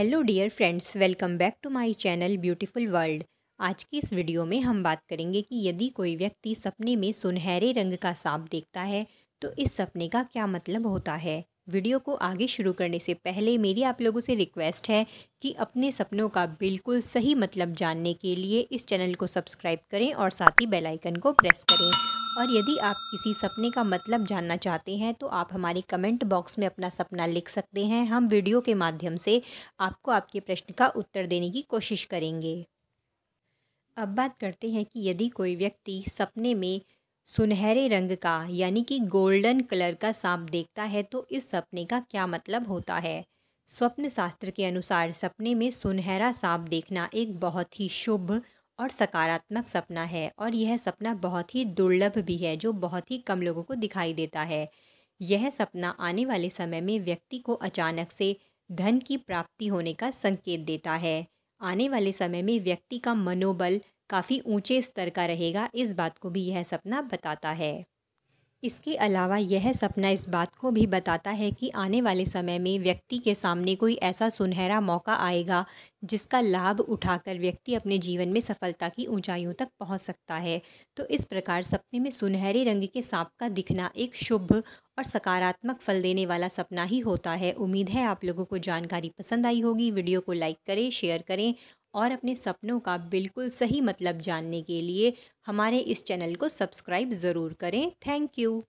hello dear friends welcome back to my channel beautiful world आज की इस video में हम बात करेंगे कि यदि कोई व्यक्ति सपने में सुनहरे रंग का सांप देखता है तो इस सपने का क्या मतलब होता है वीडियो को आगे शुरू करने से पहले मेरी आप लोगों से रिक्वेस्ट है कि अपने सपनों का बिल्कुल सही मतलब जानने के लिए इस चैनल को सब्सक्राइब करें और साथ ही बेल आइकन को प्रेस करें और यदि आप किसी सपने का मतलब जानना चाहते हैं तो आप हमारे कमेंट बॉक्स में अपना सपना लिख सकते हैं हम वीडियो के माध्यम से आपको आपके प्रश्न का उत्तर देने की कोशिश करेंगे अब बात करते हैं कि यदि कोई व्यक्ति सपने में सुनहरे रंग का यानी कि गोल्डन कलर का सांप देखता है तो इस सपने का क्या मतलब होता है स्वप्न शास्त्र के अनुसार सपने में सुनहरा सांप देखना एक बहुत ही शुभ और सकारात्मक सपना है और यह सपना बहुत ही दुर्लभ भी है जो बहुत ही कम लोगों को दिखाई देता है यह सपना आने वाले समय में व्यक्ति को अचानक से धन की प्राप्ति होने का संकेत देता है आने वाले समय में व्यक्ति का मनोबल काफ़ी ऊंचे स्तर का रहेगा इस बात को भी यह सपना बताता है इसके अलावा यह सपना इस बात को भी बताता है कि आने वाले समय में व्यक्ति के सामने कोई ऐसा सुनहरा मौका आएगा जिसका लाभ उठाकर व्यक्ति अपने जीवन में सफलता की ऊंचाइयों तक पहुंच सकता है तो इस प्रकार सपने में सुनहरे रंग के सांप का दिखना एक शुभ और सकारात्मक फल देने वाला सपना ही होता है उम्मीद है आप लोगों को जानकारी पसंद आई होगी वीडियो को लाइक करें शेयर करें और अपने सपनों का बिल्कुल सही मतलब जानने के लिए हमारे इस चैनल को सब्सक्राइब ज़रूर करें थैंक यू